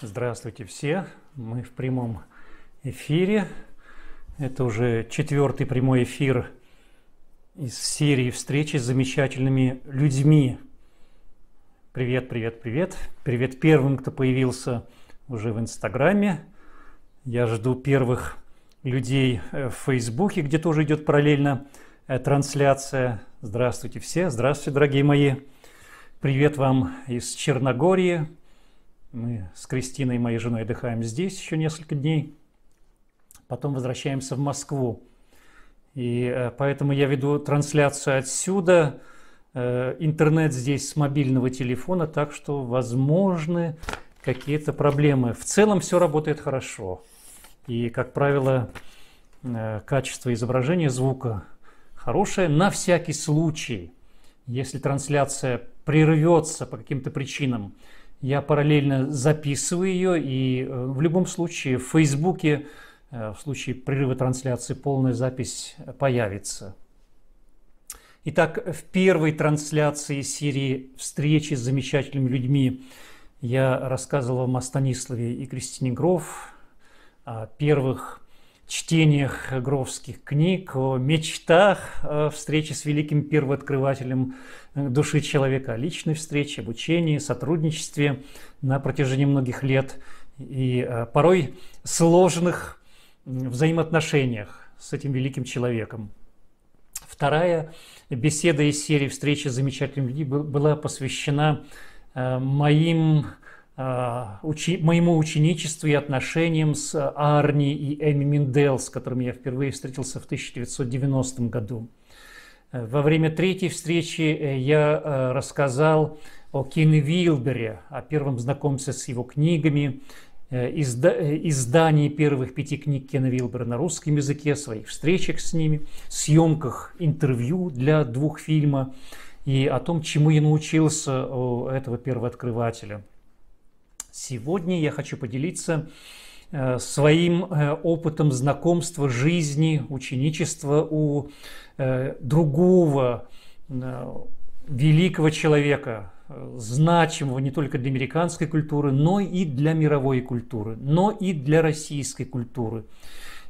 Здравствуйте все! Мы в прямом эфире. Это уже четвертый прямой эфир из серии встречи с замечательными людьми. Привет, привет, привет. Привет первым, кто появился уже в Инстаграме. Я жду первых людей э, в Фейсбуке, где тоже идет параллельно э, трансляция. Здравствуйте все, здравствуйте, дорогие мои. Привет вам из Черногории, мы с Кристиной, моей женой, отдыхаем здесь еще несколько дней. Потом возвращаемся в Москву. И э, поэтому я веду трансляцию отсюда. Э, интернет здесь с мобильного телефона, так что возможны какие-то проблемы. В целом все работает хорошо. И, как правило, э, качество изображения звука хорошее. На всякий случай, если трансляция прервется по каким-то причинам, я параллельно записываю ее, и э, в любом случае в Фейсбуке э, в случае прерыва трансляции полная запись появится. Итак, в первой трансляции серии «Встречи с замечательными людьми» я рассказывал вам о Станиславе и Кристине Гров, о первых чтениях гровских книг, о мечтах, о встрече с великим первооткрывателем души человека, о личной встрече, обучении, сотрудничестве на протяжении многих лет и э, порой сложных взаимоотношениях с этим великим человеком. Вторая беседа из серии «Встречи с замечательными людьми» была посвящена э, моим Э, учи, моему ученичеству и отношениям с Арни и Эми Миндел, с которыми я впервые встретился в 1990 году. Э, во время третьей встречи э, я рассказал о Кине Вилбере, о первом знакомстве с его книгами, издании первых пяти книг Кена Вилбера на русском языке, своих встречах с ними, съемках интервью для двух фильма и о том, чему я научился у этого первооткрывателя – Сегодня я хочу поделиться э, своим э, опытом знакомства, жизни, ученичества у э, другого великого человека, значимого не только для американской культуры, но и для мировой культуры, но и для российской культуры.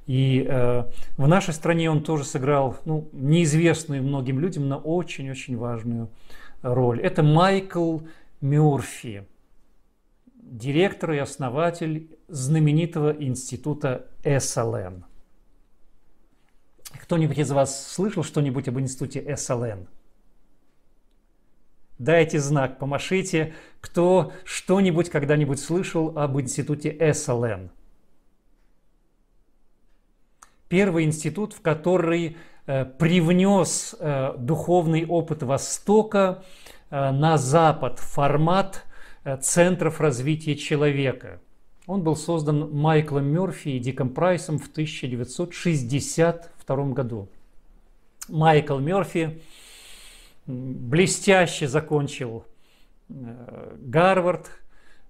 И э, в нашей стране он тоже сыграл ну, неизвестную многим людям, но очень-очень важную роль. Это Майкл Мёрфи директор и основатель знаменитого института СЛН. Кто-нибудь из вас слышал что-нибудь об институте СЛН? Дайте знак, помашите, кто что-нибудь когда-нибудь слышал об институте СЛН. Первый институт, в который э, привнес э, духовный опыт Востока э, на Запад формат – Э, центров развития человека. Он был создан Майклом Мерфи и Диком Прайсом в 1962 году. Майкл Мерфи блестяще закончил э, Гарвард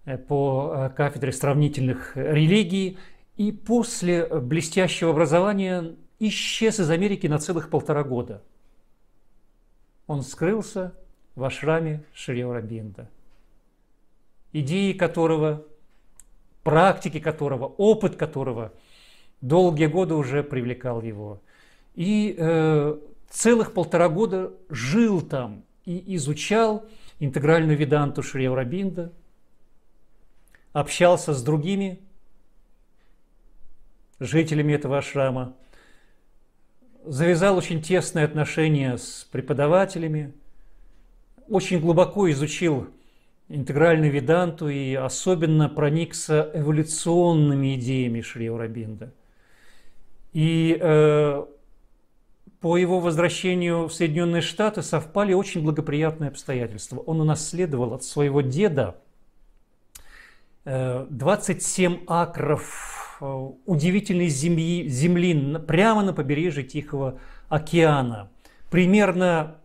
э, по кафедре сравнительных религий и после блестящего образования исчез из Америки на целых полтора года. Он скрылся в ашраме Шри Аурабинда – идеи которого, практики которого, опыт которого долгие годы уже привлекал его. И э, целых полтора года жил там и изучал интегральную веданту Шри Аурабинда, общался с другими жителями этого ашрама, завязал очень тесные отношения с преподавателями, очень глубоко изучил интегральную веданту и особенно проникся эволюционными идеями Шри Аурабинда. И э, по его возвращению в Соединенные Штаты совпали очень благоприятные обстоятельства. Он унаследовал от своего деда 27 э, акров э, удивительной земли, земли прямо на побережье Тихого океана. Примерно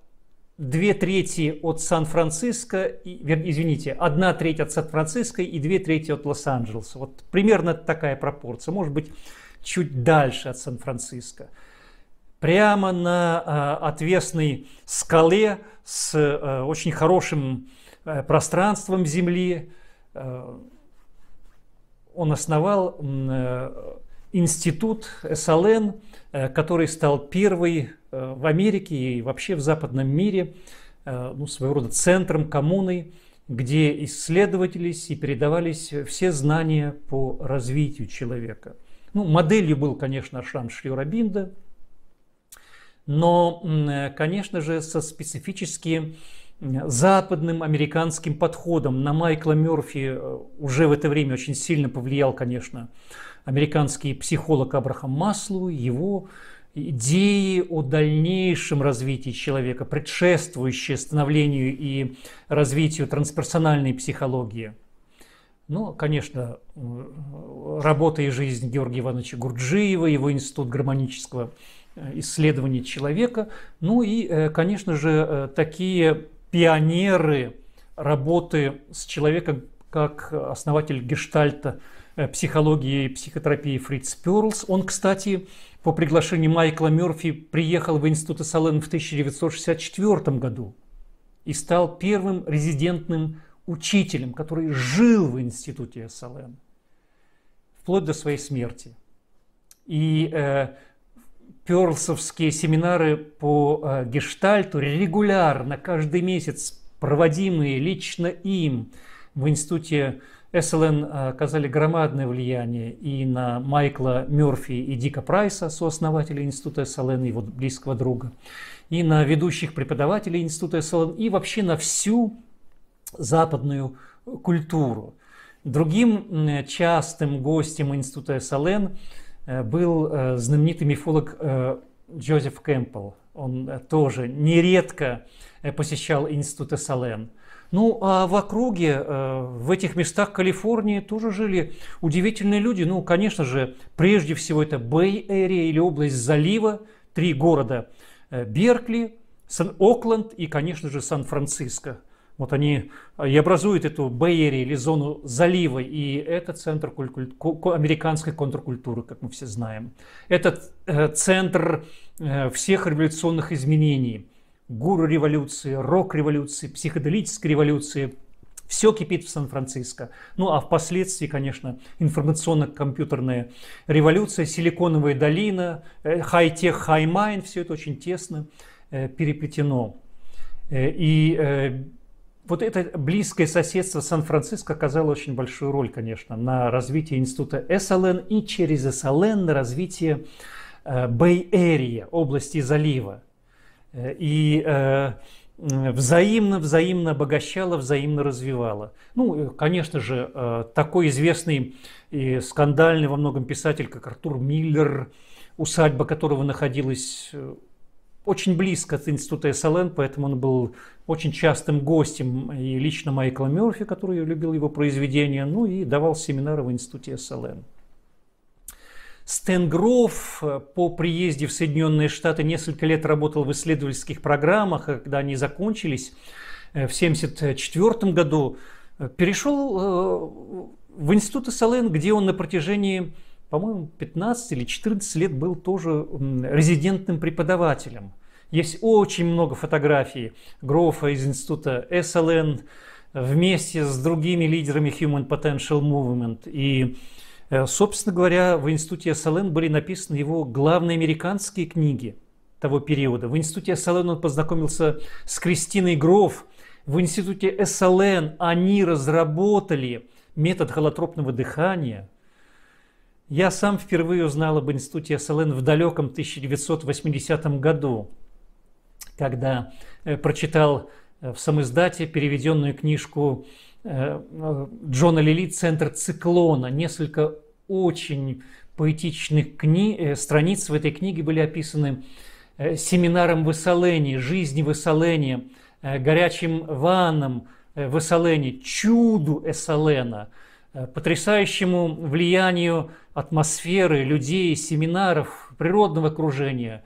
две трети от Сан-Франциско, извините, одна треть от Сан-Франциско и две трети от Лос-Анджелеса. Вот примерно такая пропорция, может быть, чуть дальше от Сан-Франциско. Прямо на э, отвесной скале с э, очень хорошим э, пространством земли э, он основал э, институт СЛН, который стал первой Э, в Америке и вообще в западном мире э, ну, своего рода центром, коммуной, где исследовались и передавались все знания по развитию человека. Ну, моделью был, конечно, Ашрам Шриурабинда, но, э, конечно же, со специфически западным американским подходом. На Майкла Мерфи уже в это время очень сильно повлиял, конечно, американский психолог Абрахам Маслу, его идеи о дальнейшем развитии человека, предшествующие становлению и развитию трансперсональной психологии. Ну, конечно, работа и жизнь Георгия Ивановича Гурджиева, его институт гармонического э, исследования человека. Ну и, э, конечно же, э, такие пионеры работы с человеком, как основатель гештальта Э, психологии и психотерапии Фриц Перлс. Он, кстати, по приглашению Майкла Мерфи приехал в Институт Сален в 1964 году и стал первым резидентным учителем, который жил в Институте Сален вплоть до своей смерти. И э, перлсовские семинары по э, гештальту регулярно, каждый месяц проводимые лично им в Институте СЛН а, оказали громадное влияние и на Майкла Мерфи и Дика Прайса, сооснователей Института СЛН, его близкого друга, и на ведущих преподавателей Института СЛН, и вообще на всю западную культуру. Другим частым гостем Института СЛН э, был э, знаменитый мифолог э, Джозеф Кэмпбелл. Он тоже нередко посещал Институт СЛН. Ну, а в округе, э, в этих местах Калифорнии тоже жили удивительные люди. Ну, конечно же, прежде всего это Бэй-Эрия или область залива, три города э, – Беркли, Окленд и, конечно же, Сан-Франциско. Вот они э, и образуют эту Бэй-Эри или зону залива, и это центр куль- американской контркультуры, как мы все знаем. Это центр всех революционных изменений – гуру революции, рок революции, психоделической революции. Все кипит в Сан-Франциско. Ну а впоследствии, конечно, информационно-компьютерная революция, силиконовая долина, э, хай-тех, хай-майн, все это очень тесно э, переплетено. Э, и вот это близкое соседство Сан-Франциско оказало очень большую роль, конечно, на развитие института СЛН и через СЛН на развитие Бэй-Эрия, области залива и э, взаимно, взаимно обогащала, взаимно развивала. Ну, э, конечно же, э, такой известный и скандальный во многом писатель, как Артур Миллер, усадьба которого находилась очень близко от института СЛН, поэтому он был очень частым гостем и лично Майкла Мерфи, который любил его произведения, ну и давал семинары в институте СЛН. Стэн Гроф э, по приезде в Соединенные Штаты несколько лет работал в исследовательских программах, а когда они закончились э, в 1974 году, э, перешел в институт СЛН, где он на протяжении, по-моему, 15 или 14 лет был тоже резидентным преподавателем. Есть очень много фотографий Грофа из института СЛН вместе с другими лидерами Human Potential Movement и Э, собственно говоря, в институте СЛН были написаны его главные американские книги того периода. В институте СЛН он познакомился с Кристиной Гров. В институте СЛН они разработали метод холотропного дыхания. Я сам впервые узнал об институте СЛН в далеком 1980 году, когда э, прочитал э, в самоиздате переведенную книжку Э, Джона Лили «Центр циклона». Несколько очень поэтичных кни... Э, страниц в этой книге были описаны э, семинаром в Иссалене, жизни в Иссалене, горячим ваном в Иссалене, чуду Эссалена, потрясающему влиянию атмосферы, людей, семинаров, природного окружения,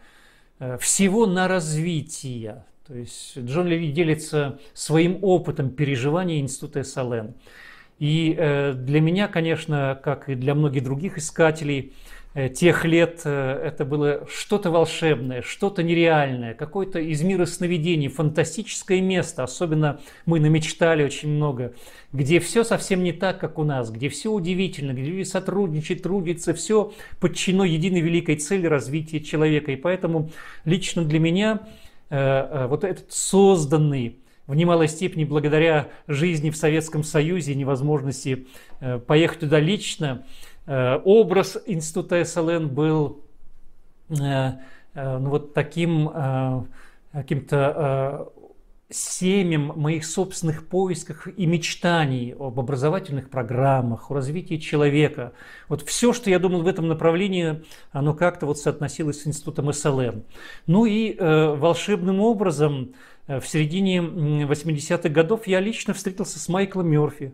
всего на развитие. То есть Джон Леви делится своим опытом переживания Института СЛН. И э, для меня, конечно, как и для многих других искателей э, тех лет, э, это было что-то волшебное, что-то нереальное, какое-то из мира сновидений, фантастическое место. Особенно мы намечтали очень много, где все совсем не так, как у нас, где все удивительно, где люди сотрудничают, трудятся, все подчинено единой великой цели развития человека. И поэтому лично для меня Э, э, вот этот созданный в немалой степени благодаря жизни в Советском Союзе и невозможности э, поехать туда лично, образ института СЛН был ну, вот таким каким-то семем моих собственных поисках и мечтаний об образовательных программах, о развитии человека. Вот все, что я думал в этом направлении, оно как-то вот соотносилось с институтом СЛМ. Ну и э, волшебным образом э, в середине 80-х годов я лично встретился с Майклом Мерфи,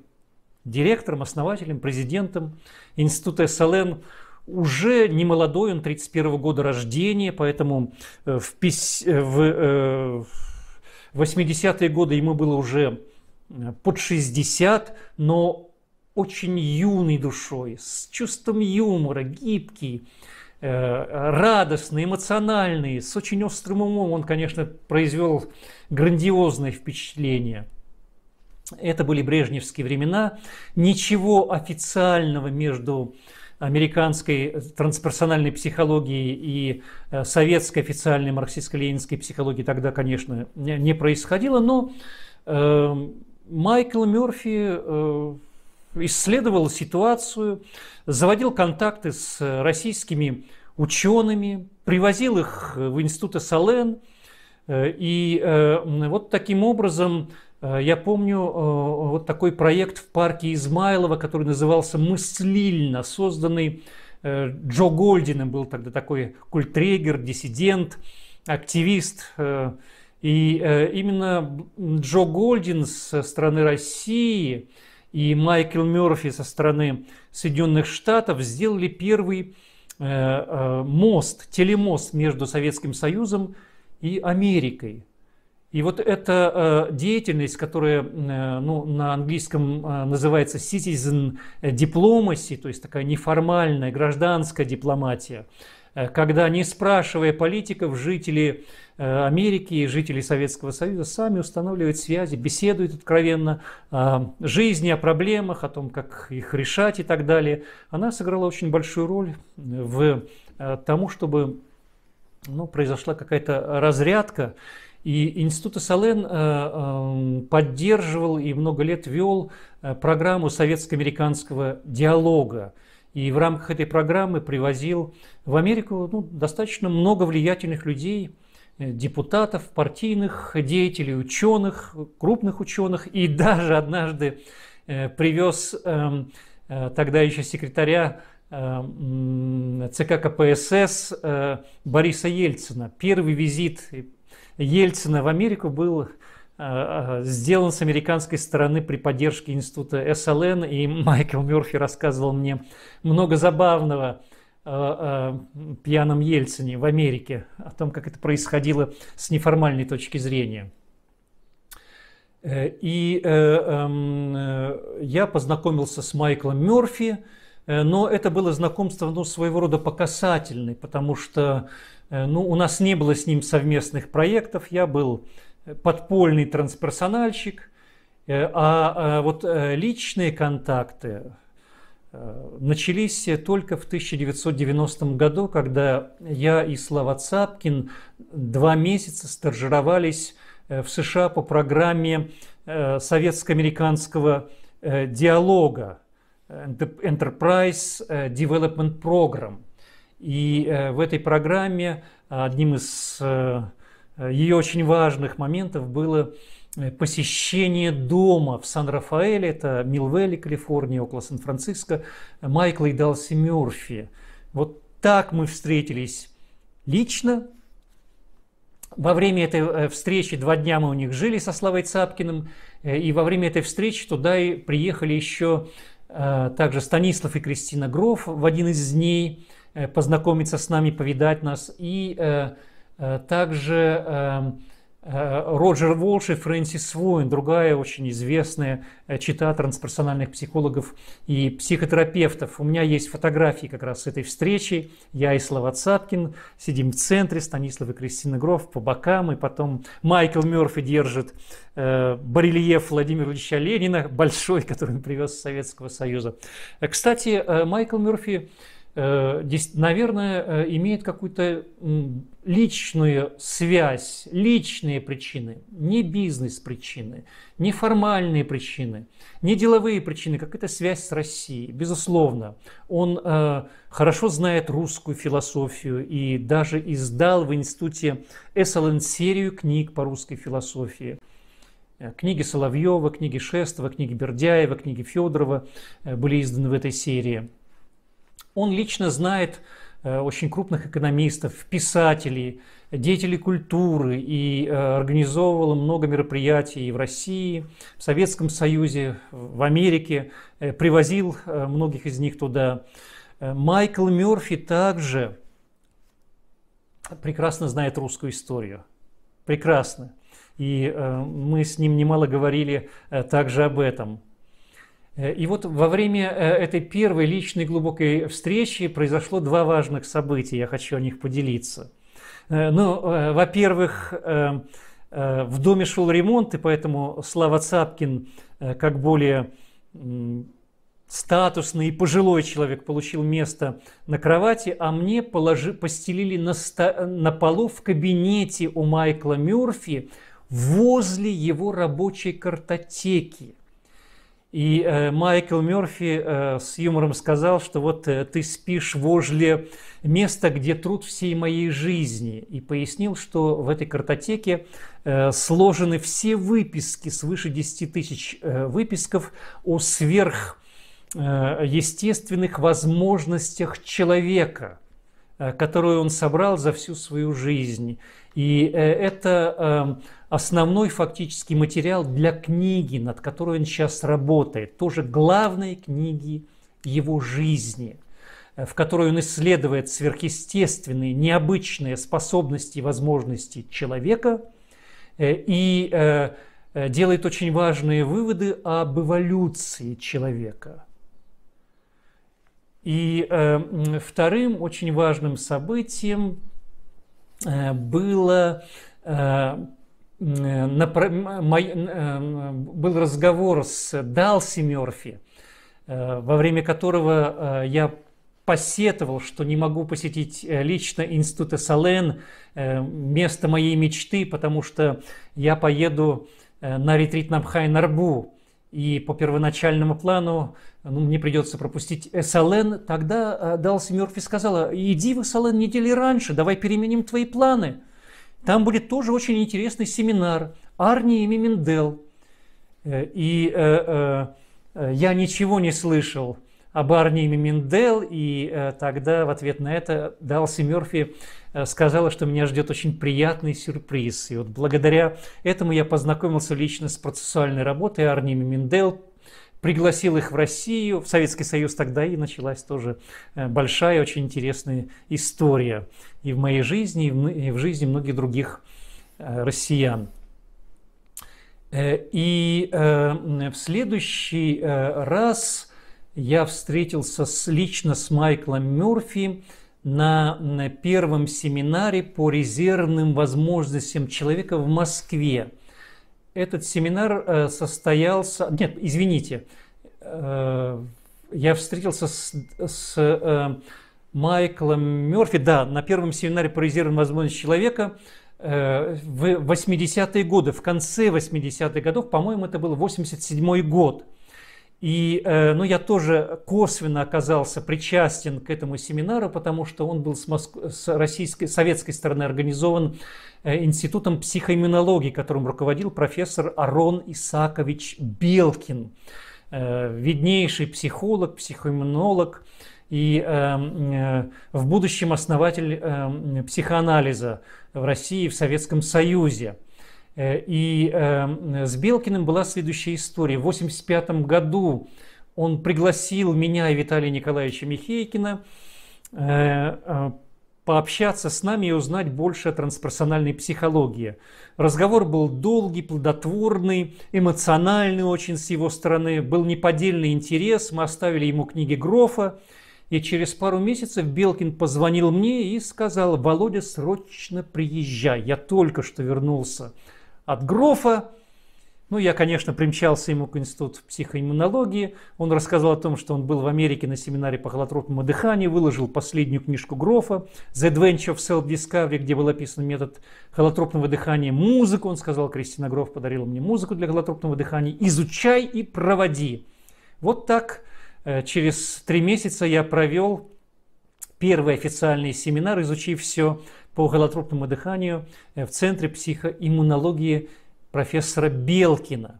директором, основателем, президентом института СЛМ уже не молодой, он 31 года рождения, поэтому э, в, пись... Э, в, в в 80-е годы ему было уже э, под 60, но очень юной душой, с чувством юмора, гибкий, э, радостный, эмоциональный, с очень острым умом. Он, конечно, произвел грандиозное впечатление. Это были брежневские времена. Ничего официального между американской трансперсональной психологии и э, советской официальной марксистско-ленинской психологии тогда, конечно, не происходило, но эм, Майкл Мерфи э, исследовал ситуацию, заводил контакты с российскими учеными, привозил их в институты Сален, э, и вот таким образом Э, я помню э, вот такой проект в парке Измайлова, который назывался «Мыслильно», созданный э, Джо Гольдиным, был тогда такой культрегер, диссидент, активист. И именно Джо Гольдин со стороны России и Майкл Мерфи со стороны Соединенных Штатов сделали первый мост, телемост между Советским Союзом и Америкой. И вот эта э, деятельность, которая э, ну, на английском э, называется citizen diplomacy, то есть такая неформальная гражданская дипломатия, когда, не спрашивая политиков, жители Америки и жители Советского Союза сами устанавливают связи, беседуют откровенно о жизни, о проблемах, о том, как их решать и так далее. Она сыграла очень большую роль в тому, чтобы ну, произошла какая-то разрядка и Институт Сален э, э, поддерживал и много лет вел э, программу советско-американского диалога. И в рамках этой программы привозил в Америку ну, достаточно много влиятельных людей, депутатов, партийных деятелей, ученых, крупных ученых. И даже однажды привез эм, тогда еще секретаря ЦК КПСС Бориса Ельцина. Первый визит Ельцина в Америку был э, э, сделан с американской стороны при поддержке института СЛН, и Майкл Мерфи рассказывал мне много забавного о э, пьяном Ельцине в Америке, о том, как это происходило с неформальной точки зрения. И эм, я познакомился с Майклом Мерфи, но это было знакомство ну, своего рода покасательное, потому что Э, ну, у нас не было с ним совместных проектов, я был э, подпольный трансперсональщик, э, а вот личные контакты начались только в 1990 году, когда я и Слава Цапкин два месяца стажировались в США по программе советско-американского диалога Enterprise Development Program – и э, в этой программе одним из э, ее очень важных моментов было э, посещение дома в Сан-Рафаэле, это Милвелли, Калифорния, около Сан-Франциско, Майкла и Далси Мерфи. Вот так мы встретились лично. Во время этой встречи, два дня мы у них жили со Славой Цапкиным, и во время этой встречи туда и приехали еще также Станислав и Кристина Гров в один из дней – Э, познакомиться с нами, повидать нас. И э, э, также эм, Роджер Волш и Фрэнсис Воин, другая очень известная чита трансперсональных психологов и психотерапевтов. У меня есть фотографии как раз с этой встречи. Я и Слава Цапкин сидим в центре, Станислав и Кристина Гров по бокам, и потом Майкл Мерфи держит барельеф Владимира Ильича Ленина, большой, который он привез из Советского Союза. Кстати, Майкл Мерфи Э, наверное, э, имеет какую-то личную связь, личные причины, не бизнес-причины, не формальные причины, не деловые причины, какая-то связь с Россией. Безусловно, он э, хорошо знает русскую философию и даже издал в институте СЛН серию книг по русской философии э, книги Соловьева, книги Шестова, книги Бердяева, книги Федорова были изданы в этой серии. Он лично знает э, очень крупных экономистов, писателей, деятелей культуры и э, организовывала много мероприятий в России, в Советском Союзе, в Америке, э, привозил многих из них туда. Майкл Мерфи также прекрасно знает русскую историю. Прекрасно. И мы с ним немало говорили также об этом. Э, и вот во время э, этой первой личной глубокой встречи произошло два важных события, я хочу о них поделиться. Э, ну, во-первых, эм, в доме шел ремонт, и поэтому Слава Цапкин, как более статусный и пожилой человек, получил место на кровати, а мне положи, постелили на, на полу в кабинете у Майкла Мюрфи возле его рабочей картотеки – и э, Майкл Мерфи э, с юмором сказал, что вот э, ты спишь возле места, где труд всей моей жизни. И пояснил, что в этой картотеке э, сложены все выписки, свыше 10 тысяч э, выписков о сверхъестественных э, возможностях человека э, – которые он собрал за всю свою жизнь. И э, это эм, основной фактический материал для книги, над которой он сейчас работает, тоже главной книги его жизни э, в которой он исследует сверхъестественные, необычные способности и возможности человека э, и делает очень важные выводы об эволюции человека. И вторым очень важным событием было был разговор с Далси Мерфи, э, во время которого э, я посетовал, что не могу посетить э, лично института Сален, место моей мечты, потому что я поеду на ретрит на Нарбу и по первоначальному плану ну, мне придется пропустить СЛН, тогда э, Далси Мерфи сказала, иди в СЛН недели раньше, давай переменим твои планы. Там будет тоже очень интересный семинар Арни и Мимендел. Э, и э, э, э, я ничего не слышал об Арне Мендел, и э, тогда в ответ на это Далси Мерфи э, сказала, что меня ждет очень приятный сюрприз. И вот благодаря этому я познакомился лично с процессуальной работой Арни Мендел, пригласил их в Россию, в Советский Союз тогда и началась тоже э, большая, очень интересная история и в моей жизни, и в жизни многих других россиян. И в следующий раз я встретился с, лично с Майклом Мерфи на, на первом семинаре по резервным возможностям человека в Москве. Этот семинар э, состоялся... Нет, извините. Э, я встретился с, с э, Майклом Мерфи, да, на первом семинаре по резервным возможностям человека в 80-е годы, в конце 80-х годов, по-моему, это был 87-й год – и э, ну, я тоже косвенно оказался причастен к этому семинару, потому что он был с, Моск... с российской, советской стороны организован э, Институтом психоиммунологии, которым руководил профессор Арон Исакович Белкин, э, виднейший психолог, психоиммунолог и эм, э, в будущем основатель эм, психоанализа в России и в Советском Союзе. Э, и эм, с Белкиным была следующая история. В 1985 году он пригласил меня и Виталия Николаевича Михейкина э, э, пообщаться с нами и узнать больше о трансперсональной психологии. Разговор был долгий, плодотворный, эмоциональный очень с его стороны, был неподдельный интерес, мы оставили ему книги Грофа, и через пару месяцев Белкин позвонил мне и сказал, «Володя, срочно приезжай, я только что вернулся от Грофа. Ну, я, конечно, примчался ему к институту психоиммунологии. Он рассказал о том, что он был в Америке на семинаре по холотропному дыханию, выложил последнюю книжку Грофа «The Adventure of Self-Discovery», где был описан метод холотропного дыхания, музыку. Он сказал, Кристина Гроф подарила мне музыку для холотропного дыхания. «Изучай и проводи». Вот так э, через три месяца я провел первый официальный семинар, изучив все по холотропному дыханию э, в Центре психоиммунологии профессора Белкина.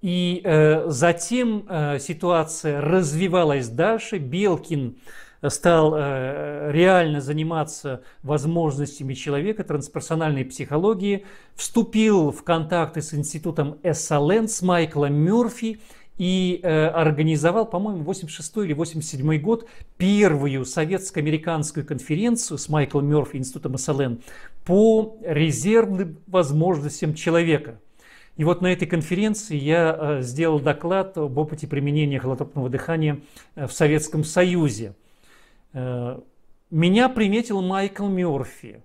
И э, затем э, ситуация развивалась дальше. Белкин э, стал э, реально заниматься возможностями человека, трансперсональной психологии, вступил в контакты с институтом СЛН, с Майклом Мюрфи и э, организовал, по-моему, 86 или 87 год первую советско-американскую конференцию с Майклом Мерфи Институтом СЛН по резервным возможностям человека. И вот на этой конференции я э, сделал доклад об опыте применения холотропного дыхания э, в Советском Союзе. Э, меня приметил Майкл Мерфи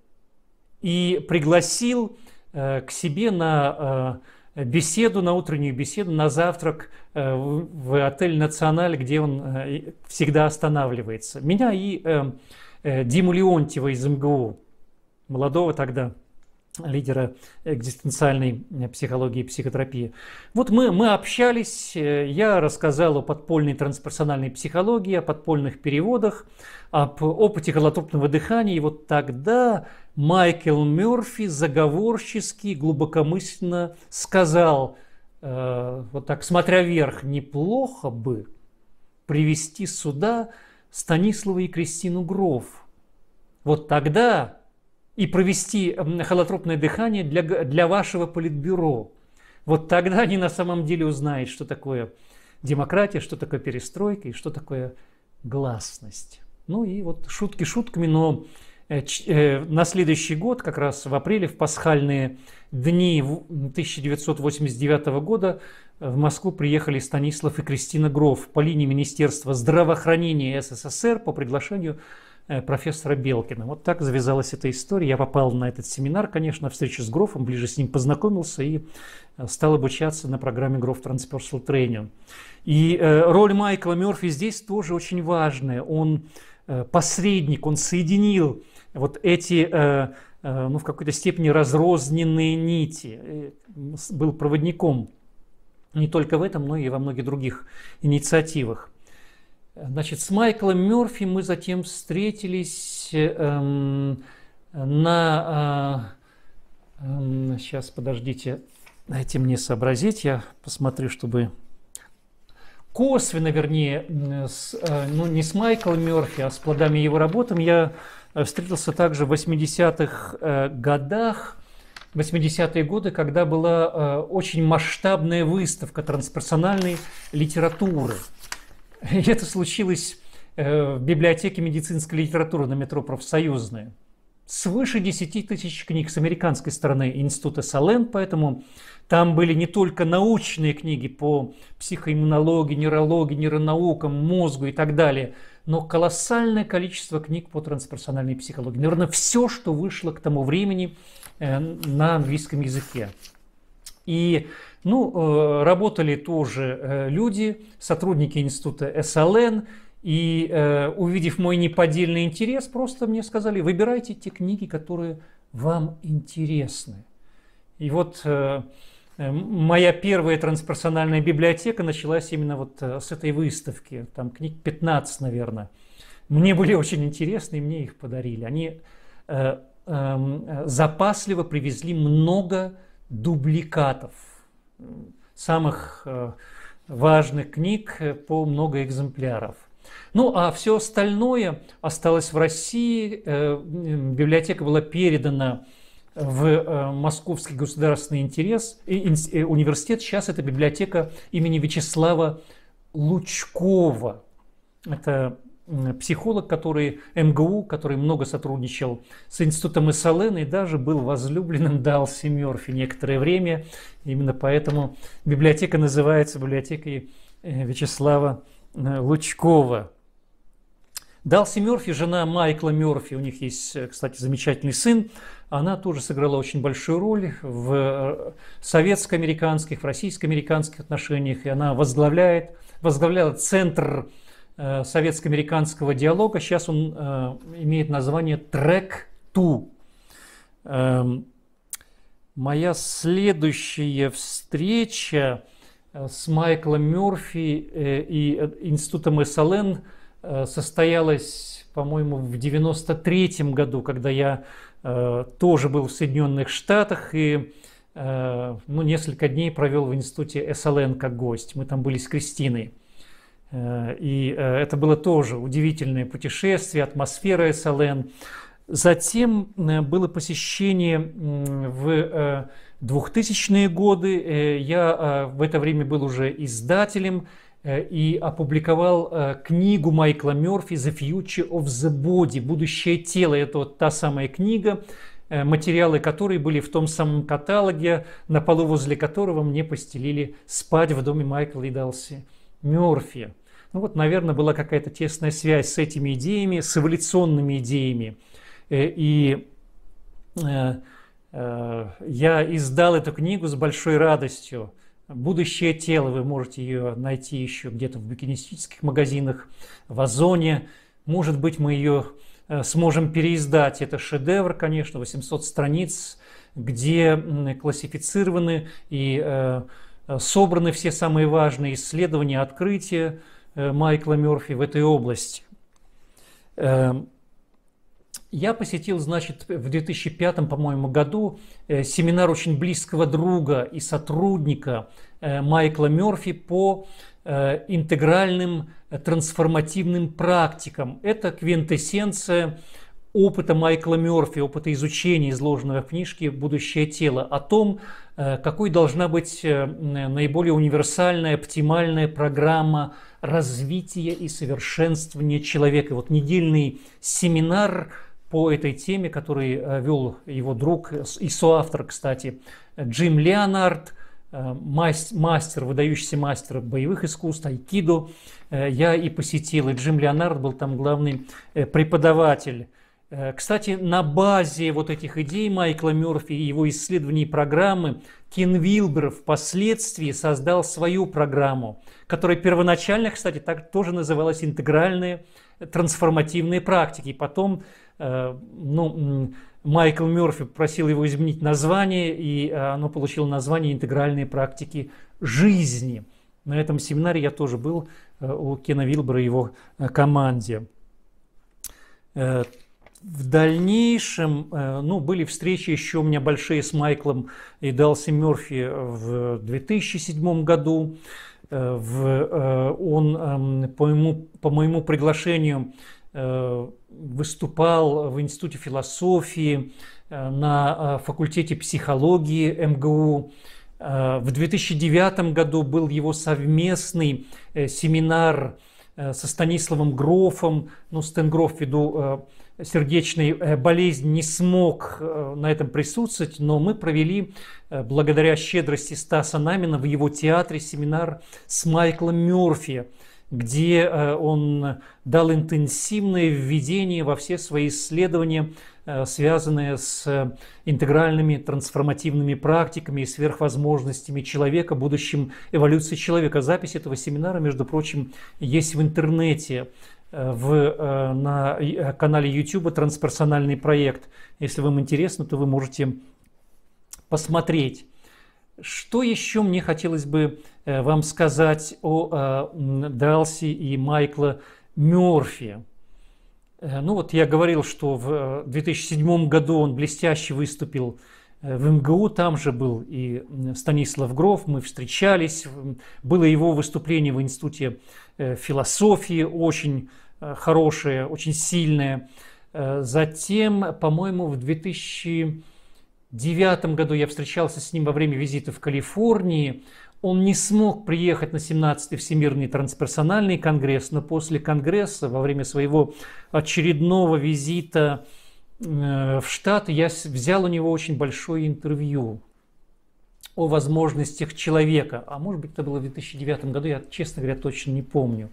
и пригласил э, к себе на э, беседу, на утреннюю беседу, на завтрак э, в отель «Националь», где он э, всегда останавливается. Меня и эм, э, Диму Леонтьева из МГУ, молодого тогда лидера экзистенциальной э, психологии и психотерапии. Вот мы, мы общались, э, я рассказал о подпольной трансперсональной психологии, о подпольных переводах, об опыте холотропного дыхания. И вот тогда Майкл Мерфи заговорчески, глубокомысленно сказал, э, вот так смотря вверх, неплохо бы привести сюда Станислава и Кристину Гров. Вот тогда и провести холотропное дыхание для, для вашего политбюро. Вот тогда они на самом деле узнают, что такое демократия, что такое перестройка и что такое гласность. Ну и вот шутки шутками, но э, э, на следующий год, как раз в апреле, в пасхальные дни 1989 года, в Москву приехали Станислав и Кристина Гров по линии Министерства здравоохранения СССР по приглашению Э, профессора Белкина. Вот так завязалась эта история. Я попал на этот семинар, конечно, встречу с Грофом, ближе с ним познакомился и э, стал обучаться на программе Гроф Transpersonal Training. И э, роль Майкла Мерфи здесь тоже очень важная. Он посредник, он соединил вот эти ну, в какой-то степени разрозненные нити, был проводником не только в этом, но и во многих других инициативах. Значит, с Майклом Мерфи мы затем встретились эм, на... Э, а, э, эм, сейчас, подождите, дайте мне сообразить, я посмотрю, чтобы... Косвенно, вернее, с, э, ну не с Майклом Мерфи, а с плодами его работами я встретился также в 80-х э, годах, 80-е годы, когда была э, очень масштабная выставка трансперсональной литературы – и это случилось э, в библиотеке медицинской литературы на метро Профсоюзная. Свыше 10 тысяч книг с американской стороны Института Сален, поэтому там были не только научные книги по психоиммунологии, нейрологии, нейронаукам, мозгу и так далее, но колоссальное количество книг по трансперсональной психологии. Наверное, все, что вышло к тому времени э, на английском языке. И ну, э, работали тоже э, люди, сотрудники института СЛН, и э, увидев мой неподдельный интерес, просто мне сказали, выбирайте те книги, которые вам интересны. И вот моя первая трансперсональная библиотека началась именно вот с этой выставки. Там книг 15, наверное. Мне были очень интересны, и мне их подарили. Они эм, запасливо привезли много дубликатов – самых э, важных книг э, по много экземпляров. Ну а все остальное осталось в России. Э, библиотека была передана в Московский государственный интерес, университет. Сейчас это библиотека имени Вячеслава Лучкова. Это психолог, который МГУ, который много сотрудничал с институтом СЛН и даже был возлюбленным Дал Семерфи некоторое время. Именно поэтому библиотека называется библиотекой э, Вячеслава э, Лучкова. Далси Мерфи, жена Майкла Мерфи, у них есть, э, кстати, замечательный сын, она тоже сыграла очень большую роль в советско-американских, в российско-американских отношениях, и она возглавляет, возглавляла Центр Э, советско-американского диалога. Сейчас он э, имеет название «Трек Ту. Эм, моя следующая встреча э, с Майклом Мерфи и Институтом СЛН состоялась, по-моему, в 93 году, когда я тоже был в Соединенных Штатах и ну, несколько дней провел в институте СЛН как гость. Мы там были с Кристиной. Э, и э, это было тоже удивительное путешествие, атмосфера СЛН. Затем э, было посещение в 2000-е годы. Я в это время был уже издателем и опубликовал книгу Майкла Мерфи «The Future of the Body» «Будущее тела». Это вот та самая книга, материалы которой были в том самом каталоге, на полу возле которого мне постелили спать в доме Майкла и Далси Мерфи. Ну вот, наверное, была какая-то тесная связь с этими идеями, с эволюционными идеями. Э, и э, э, я издал эту книгу с большой радостью. «Будущее тело», вы можете ее найти еще где-то в букинистических магазинах, в Озоне. Может быть, мы ее сможем переиздать. Это шедевр, конечно, 800 страниц, где классифицированы и собраны все самые важные исследования, открытия, Э, Майкла Мерфи в этой области. Эм, я посетил, значит, в 2005, по-моему, году э, семинар очень близкого друга и сотрудника э, Майкла Мерфи по интегральным трансформативным практикам. Это квинтэссенция опыта Майкла Мерфи, опыта изучения изложенного в книжке «Будущее тело», о том, какой должна быть наиболее универсальная, оптимальная программа развития и совершенствования человека. вот недельный семинар по этой теме, который э, вел его друг и соавтор, кстати, Джим Леонард, э, мастер, выдающийся мастер боевых искусств, айкидо, э, я и посетил. И Джим Леонард был там главный преподаватель. Кстати, на базе вот этих идей Майкла Мерфи и его исследований программы Кен Вилбер впоследствии создал свою программу, которая первоначально, кстати, так тоже называлась «Интегральные трансформативные практики». И потом э, ну, Майкл Мерфи просил его изменить название, и э, оно получило название «Интегральные практики жизни». На этом семинаре я тоже был э, у Кена Вилбера и его команде в дальнейшем, э, ну, были встречи еще у меня большие с Майклом и Далси Мерфи в 2007 году. Э, в, э, он эм, по моему, по моему приглашению выступал в Институте философии, на факультете психологии МГУ. В 2009 году был его совместный семинар со Станиславом Грофом, ну, Стенгроф в виду сердечной э, болезни не смог э, на этом присутствовать, но мы провели, э, благодаря щедрости Стаса Намина, в его театре семинар с Майклом Мерфи, где он дал интенсивное введение во все свои исследования, связанные с интегральными трансформативными практиками и сверхвозможностями человека, будущим эволюции человека. Запись этого семинара, между прочим, есть в интернете. Э, в, э, на э, канале YouTube «Трансперсональный проект». Если вам интересно, то вы можете посмотреть. Что еще мне хотелось бы вам сказать о Далси и Майкла Мерфи? Ну вот я говорил, что в 2007 году он блестяще выступил в МГУ, там же был и Станислав Гров, мы встречались, было его выступление в Институте философии, очень Э, хорошие, очень сильные. Э, затем, по-моему, в 2009 году я встречался с ним во время визита в Калифорнии. Он не смог приехать на 17-й Всемирный трансперсональный конгресс, но после конгресса, во время своего очередного визита э, в Штаты, я взял у него очень большое интервью о возможностях человека. А может быть, это было в 2009 году, я, честно говоря, точно не помню.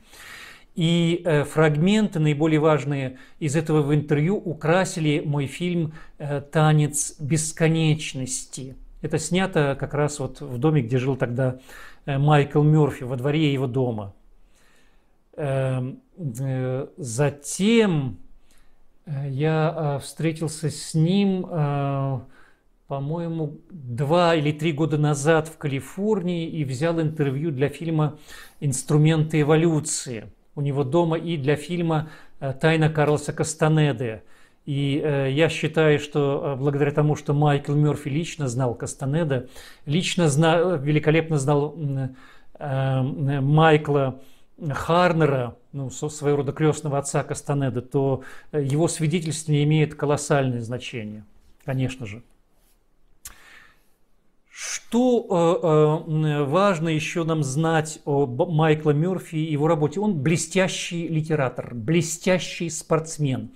И э, фрагменты, наиболее важные из этого в интервью, украсили мой фильм э, «Танец бесконечности». Это снято как раз вот в доме, где жил тогда э, Майкл Мерфи, во дворе его дома. Эм, затем я встретился с ним, по-моему, два или три года назад в Калифорнии и взял интервью для фильма «Инструменты эволюции» у него дома и для фильма э, «Тайна Карлоса Кастанеды». И э, я считаю, что э, благодаря тому, что Майкл Мерфи лично знал Кастанеда, лично знал, э, великолепно знал э, Майкла Харнера, ну, со, своего рода крестного отца Кастанеда, то его свидетельство не имеет колоссальное значение, конечно же. Что э, э, важно еще нам знать о Майкла Мерфи и его работе? Он блестящий литератор, блестящий спортсмен.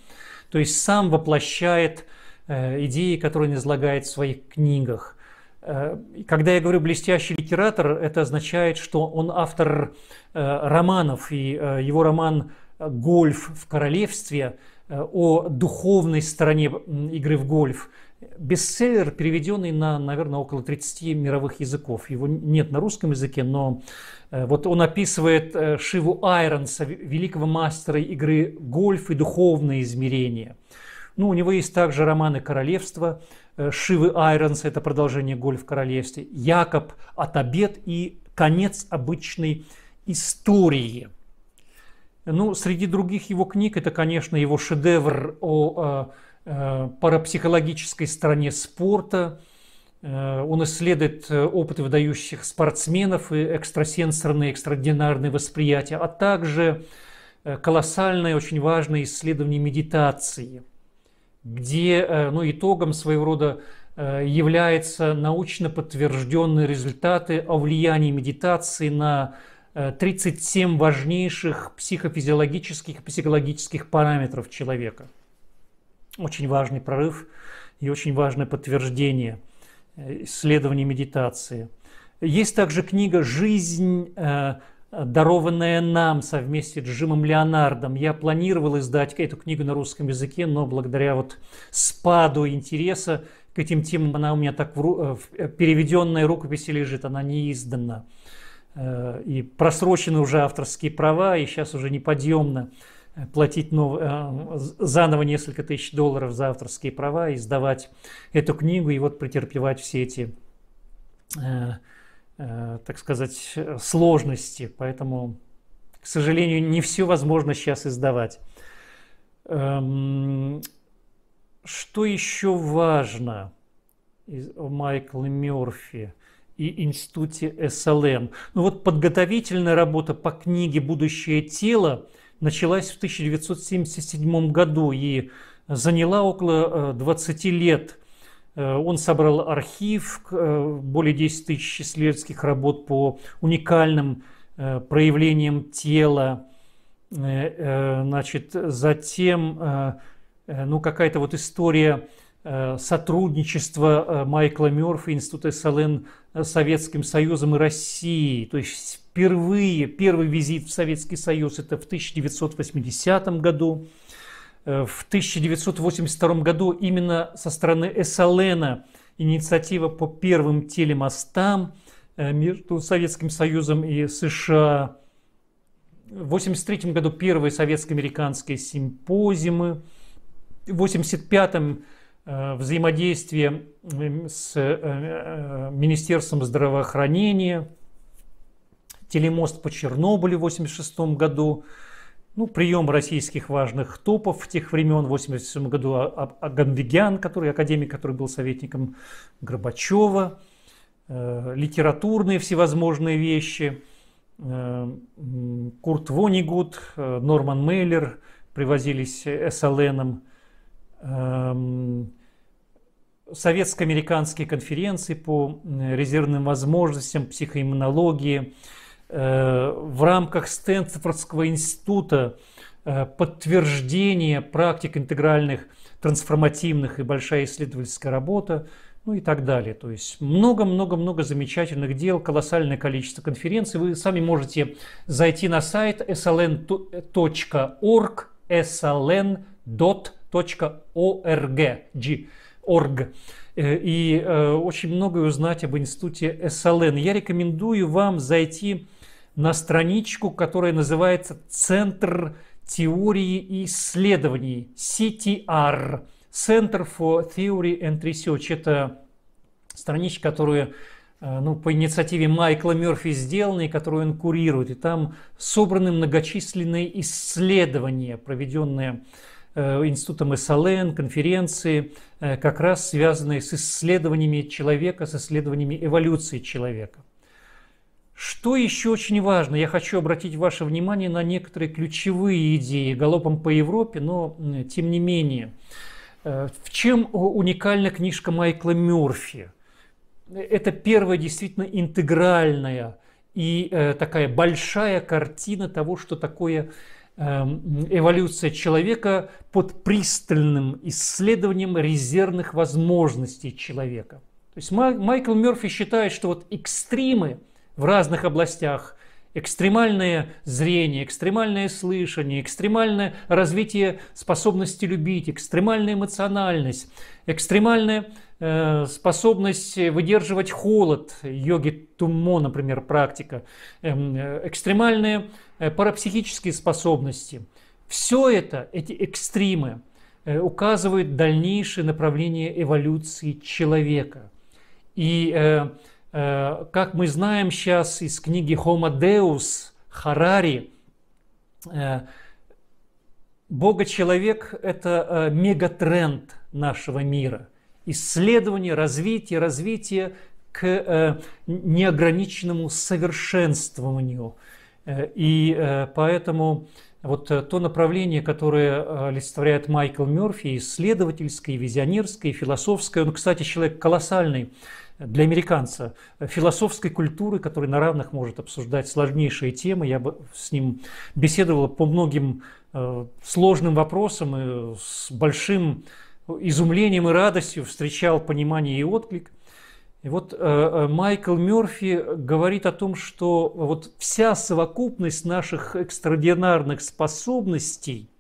То есть сам воплощает э, идеи, которые он излагает в своих книгах. Когда я говорю «блестящий литератор», это означает, что он автор романов, и его роман «Гольф в королевстве» о духовной стороне игры в гольф – бестселлер, переведенный на, наверное, около 30 мировых языков. Его нет на русском языке, но э, вот он описывает э, Шиву Айронса, великого мастера игры гольф и духовные измерения. Ну, у него есть также романы «Королевство», э, Шивы Айронса – это продолжение «Гольф в королевстве», «Якоб», от обед и «Конец обычной истории». Ну, среди других его книг, это, конечно, его шедевр о Э, парапсихологической стороне спорта. Э, он исследует э, опыт выдающих спортсменов и экстрасенсорные, экстраординарные восприятия, а также колоссальное, очень важное исследование медитации, где ну, итогом своего рода являются научно подтвержденные результаты о влиянии медитации на 37 важнейших психофизиологических и психологических параметров человека – очень важный прорыв и очень важное подтверждение э, исследования медитации. Есть также книга «Жизнь», э, дарованная нам совместно с Джимом Леонардом. Я планировал издать эту книгу на русском языке, но благодаря вот спаду интереса к этим темам она у меня так в, ру... Э, в переведенной рукописи лежит, она не издана. И просрочены уже авторские права, и сейчас уже неподъемно платить нов... Э, заново несколько тысяч долларов за авторские права, издавать эту книгу и вот претерпевать все эти, э, э, так сказать, сложности. Поэтому, к сожалению, не все возможно сейчас издавать. Эм, что еще важно о Майкле Мерфи? и институте СЛМ. Ну вот подготовительная работа по книге «Будущее тела» началась в 1977 году и заняла около 20 э, лет. Э, он собрал архив, э, более 10 тысяч исследовательских работ по уникальным проявлениям тела. Значит, затем ну, какая-то вот история Э, сотрудничество э, Майкла Мерфи, Института СЛН э, с Советским Союзом и Россией. То есть впервые, первый визит в Советский Союз это в 1980 году. В 1982 году именно со стороны СЛН инициатива по первым телемостам между Советским Союзом и США. В 1983 году первые советско-американские симпозиумы. В 1985 Э, взаимодействие с э, э, Министерством здравоохранения, телемост по Чернобылю в 1986 году, ну, прием российских важных топов тех времен, в 1987 году Агамбегян, а, а который, академик, который был советником Горбачева, литературные всевозможные вещи, Курт Вонигут, Норман Мейлер привозились СЛНом, Эм, советско-американские конференции по э, резервным возможностям психоиммунологии. Э, в рамках Стэнфордского института э, подтверждение практик интегральных трансформативных и большая исследовательская работа, ну и так далее. То есть много-много-много замечательных дел, колоссальное количество конференций. Вы сами можете зайти на сайт sln.org, sln.org .org. Org. Э, и э, очень многое узнать об институте SLN. Я рекомендую вам зайти на страничку, которая называется «Центр теории и исследований» CTR. Center for Theory and Research. Это страничка, которая, э, ну, по инициативе Майкла Мерфи сделана, и которую он курирует. И там собраны многочисленные исследования, проведенные Э, институтом СЛН, конференции, э, как раз связанные с исследованиями человека, с исследованиями эволюции человека. Что еще очень важно, я хочу обратить ваше внимание на некоторые ключевые идеи, галопом по Европе, но тем не менее. Э, в чем уникальна книжка Майкла Мерфи? Это первая действительно интегральная и такая большая картина того, что такое Эм, эволюция человека под пристальным исследованием резервных возможностей человека. То есть Майкл Мерфи считает, что вот экстримы в разных областях, экстремальное зрение, экстремальное слышание, экстремальное развитие способности любить, экстремальная эмоциональность, экстремальное Э, способность выдерживать холод, йоги тумо, например, практика, эм, э, экстремальные э, парапсихические способности. Все это, эти экстримы, указывают дальнейшее направление эволюции человека. И как мы знаем сейчас из книги Homo Deus Харари, Бога-человек – это мегатренд нашего мира – исследование, развитие, развитие к э, неограниченному совершенствованию. Э, и э, поэтому вот то направление, которое олицетворяет Майкл Мерфи, исследовательское, визионерское, философское, он, кстати, человек колоссальный для американца, философской культуры, который на равных может обсуждать сложнейшие темы. Я бы с ним беседовала по многим сложным вопросам и с большим изумлением и радостью встречал понимание и отклик. И вот э, э Майкл Мерфи говорит о том, что вот вся совокупность наших экстраординарных способностей,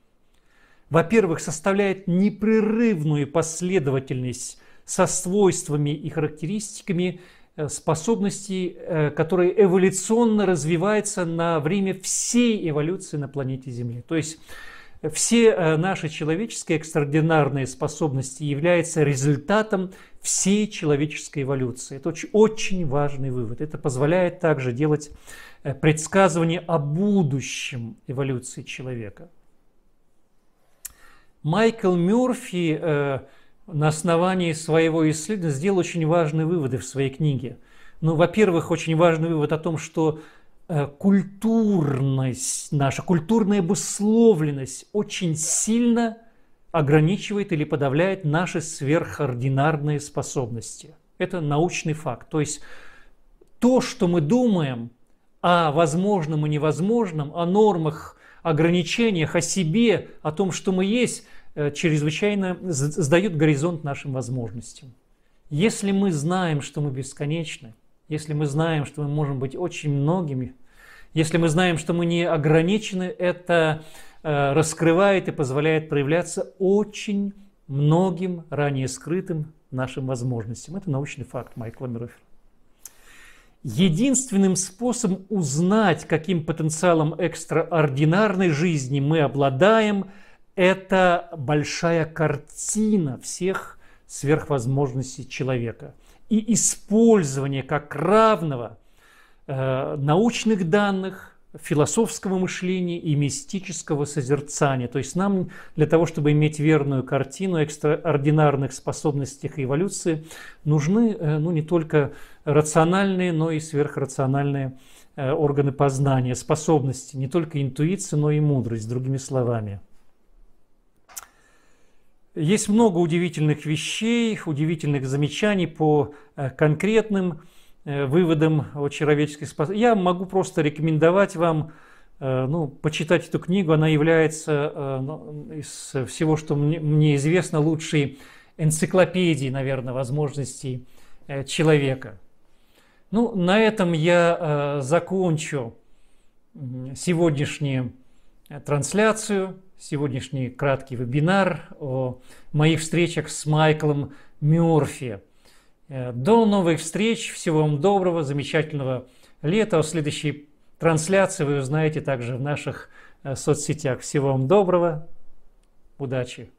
во-первых, составляет непрерывную последовательность со свойствами и характеристиками э, способностей, э, которые эволюционно развиваются на время всей эволюции на планете Земля. То есть все э, наши человеческие экстраординарные способности являются результатом всей человеческой эволюции. Это очень, очень важный вывод. Это позволяет также делать э, предсказывания о будущем эволюции человека. Майкл Мюрфи э, на основании своего исследования сделал очень важные выводы в своей книге. Ну, во-первых, очень важный вывод о том, что Э, культурность, наша культурная обусловленность очень сильно ограничивает или подавляет наши сверхординарные способности. Это научный факт. То есть то, что мы думаем о возможном и невозможном, о нормах, ограничениях, о себе, о том, что мы есть, э, чрезвычайно сдают горизонт нашим возможностям. Если мы знаем, что мы бесконечны – если мы знаем, что мы можем быть очень многими, если мы знаем, что мы не ограничены, это э, раскрывает и позволяет проявляться очень многим ранее скрытым нашим возможностям. Это научный факт Майкла Мирофера. Единственным способом узнать, каким потенциалом экстраординарной жизни мы обладаем, это большая картина всех сверхвозможностей человека и использование как равного э, научных данных, философского мышления и мистического созерцания. То есть нам для того, чтобы иметь верную картину экстраординарных способностей эволюции, нужны э, ну, не только рациональные, но и сверхрациональные э, органы познания, способности, не только интуиция, но и мудрость, другими словами. Есть много удивительных вещей, удивительных замечаний по э, конкретным э, выводам о человеческой способности. Я могу просто рекомендовать вам э, ну, почитать эту книгу. Она является ну, из всего, что мне известно, лучшей энциклопедией, наверное, возможностей человека. Ну, на этом я закончу сегодняшнюю трансляцию сегодняшний краткий вебинар о моих встречах с Майклом Мюрфи. Э, до новых встреч, всего вам доброго, замечательного лета. О следующей трансляции вы узнаете также в наших э, соцсетях. Всего вам доброго, удачи!